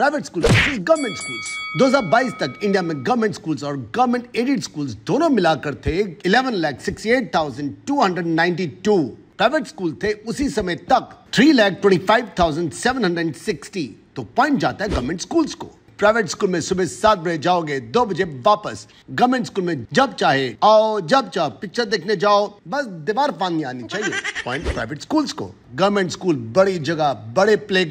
private school government schools 2022 तक India में government schools और गवर्नमेंट एडेड स्कूल्स दोनों मिलाकर थे eleven lakh sixty eight thousand two hundred ninety two private school थे उसी समय तक three lakh twenty five thousand seven hundred sixty तो पॉइंट जाता है गवर्नमेंट स्कूल्स को प्राइवेट स्कूल में सुबह सात बजे जाओगे दो बजे वापस गवर्नमेंट स्कूल में जब चाहे आओ जब चाहो पिक्चर देखने जाओ बस दीवार पानी आनी चाहिए पॉइंट प्राइवेट स्कूल को गवर्नमेंट स्कूल बड़ी जगह बड़े प्ले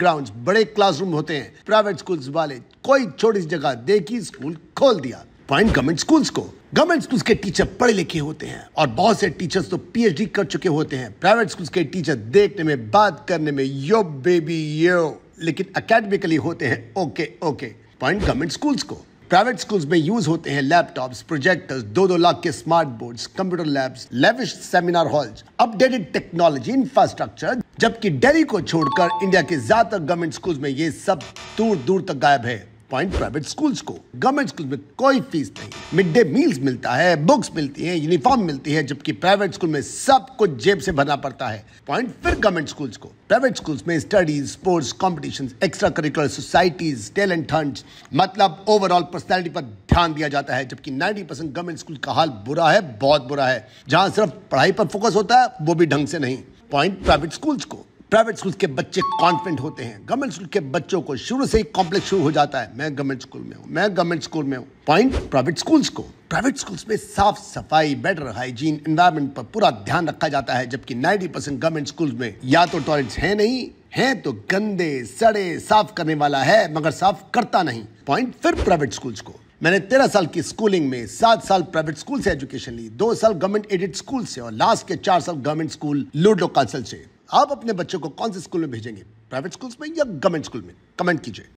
बड़े क्लासरूम होते हैं प्राइवेट स्कूल्स वाले कोई छोटी जगह देखी स्कूल खोल दिया पॉइंट गवर्नमेंट स्कूल्स को गवर्नमेंट स्कूल्स के टीचर पढ़े लिखे होते हैं और बहुत से टीचर्स तो पीएचडी कर चुके होते हैं प्राइवेट स्कूल्स के टीचर देखने में बात करने में यो बेबी यो लेकिन अकेडमिकली होते हैं okay okay point government schools को प्राइवेट स्कूल्स में यूज होते हैं लैपटॉप्स प्रोजेक्टर्स दो दो लाख के smart boards computer labs lavish seminar halls updated technology infrastructure जबकि डेली को छोड़कर इंडिया के ज्यादातर गवर्नमेंट स्कूल्स में ये सब दूर दूर तक गायब है पॉइंट प्राइवेट स्कूल्स को गवर्नमेंट स्कूल में कोई फीस नहीं मिड डे मील्स मिलता है बुक्स मिलती है यूनिफॉर्म मिलती है जबकि प्राइवेट स्कूल में सब कुछ जेब से भरना पड़ता है पॉइंट फिर गवर्नमेंट स्कूल्स को प्राइवेट स्कूल्स में studies sports competition extra curricular societies talent hunt मतलब ओवरऑल पर्सनैलिटी पर ध्यान दिया जाता है जबकि नाइन्टी परसेंट गवर्नमेंट स्कूल का हाल बुरा है बहुत बुरा है जहाँ सिर्फ पढ़ाई पर फोकस होता है वो भी ढंग से नहीं पॉइंट प्राइवेट स्कूल्स को प्राइवेट स्कूल के बच्चे कॉन्फिडेंट होते हैं गवर्नमेंट स्कूल के बच्चों को शुरू से ही कॉम्प्लेक्स शुरू हो जाता है मैं गवर्नमेंट स्कूल में हूँ मैं गवर्नमेंट स्कूल में हूँ पॉइंट प्राइवेट स्कूल्स को प्राइवेट स्कूल्स में साफ सफाई बेटर हाइजीन इन्वायरमेंट पर पूरा ध्यान रखा जाता है जबकि नाइन्टी परसेंट गवर्नमेंट स्कूल में या तो टॉयलेट्स है नहीं है तो गंदे सड़े साफ करने वाला है मगर साफ करता नहीं पॉइंट फिर प्राइवेट स्कूल्स को मैंने तेरह साल की स्कूलिंग में सात साल प्राइवेट स्कूल से एजुकेशन ली दो साल गवर्नमेंट एडेड स्कूल से और लास्ट के चार साल गवर्नमेंट स्कूल लूडो कासल से आप अपने बच्चों को कौन से स्कूल में भेजेंगे प्राइवेट स्कूल्स में या गवर्नमेंट स्कूल में कमेंट कीजिए